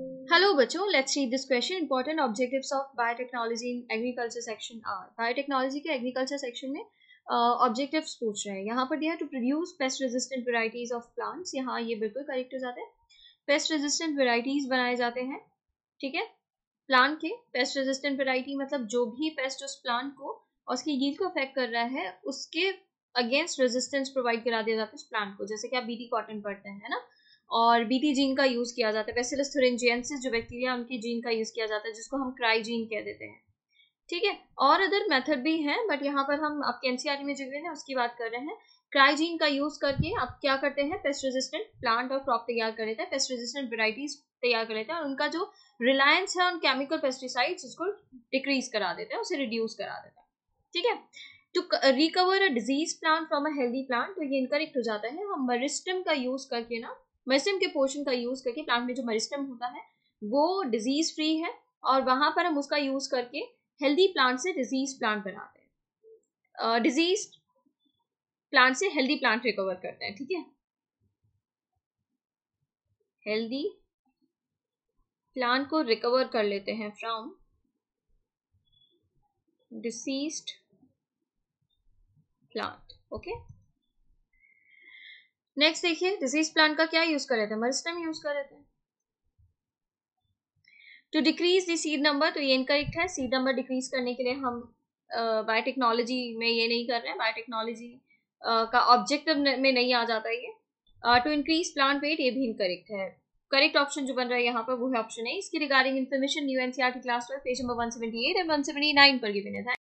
hello बच्चों, let's read this question important objectives of biotechnology in agriculture section are biotechnology के agriculture section में objectives uh, पूछ रहे हैं यहाँ पर दिया है to produce pest resistant varieties of plants यहाँ ये बिल्कुल करेक्ट हो जाते हैं पेस्ट रेजिस्टेंट वेराइटीज बनाए जाते हैं ठीक है प्लांट के पेस्ट रेजिस्टेंट वेराइटी मतलब जो भी पेस्ट उस प्लांट को और उसकी यील्ड को अफेक्ट कर रहा है उसके अगेंस्ट रेजिस्टेंस प्रोवाइड करा दिया जाता है उस प्लांट को जैसे कि आप बीटी कॉटन पढ़ते हैं ना और बीटी जीन का यूज़ किया जाता है वैसे थुरेंजियंसिस जो बैक्टीरिया उनकी जीन का यूज़ किया जाता है जिसको हम क्राई जीन कह देते हैं ठीक है और अदर मेथड भी हैं बट यहाँ पर हम आपके एनसीआर में जो है उसकी बात कर रहे हैं क्राइजीन का यूज़ करके आप क्या करते हैं पेस्ट रेजिस्टेंट प्लांट और क्रॉप तैयार कर लेते हैं पेस्ट रेजिस्टेंट वेराइटीज तैयार कर लेते हैं और उनका जो रिलायंस है उन केमिकल पेस्टिसाइड उसको डिक्रीज करा देते हैं उसे रिड्यूस करा देते हैं ठीक है to recover a disease plant from a healthy plant तो ये इनकरेक्ट हो जाता है हम मरिस्टम का यूज़ करके ना मेरिस्टम के पोर्शन का यूज करके प्लांट में जो मेरिस्टम होता है वो डिजीज फ्री है और वहां पर हम उसका यूज करके हेल्दी प्लांट से डिजीज प्लांट बनाते हैं डिजीज प्लांट से हेल्दी प्लांट रिकवर करते हैं ठीक है हेल्दी प्लांट को रिकवर कर लेते हैं from diseased plant okay next देखिए डिजीज प्लांट का क्या यूज कर रहे थे मरिस्टम यूज कर रहे थे टू डिक्रीज दीड नंबर तो ये इनकरेक्ट है सीड नंबर डिक्रीज करने के लिए हम बायोटेक्नोलॉजी uh, में ये नहीं कर रहे हैं बायोटेक्नोलॉजी uh, का ऑब्जेक्टिव में नहीं आ जाता ये टू इंक्रीज प्लांट वेट ये भी इनकरेक्ट है करेक्ट ऑप्शन जो बन रहा है यहाँ पर वो है ऑप्शन है इसके regarding information new NCR class पर page number eight and nine पर गिवन है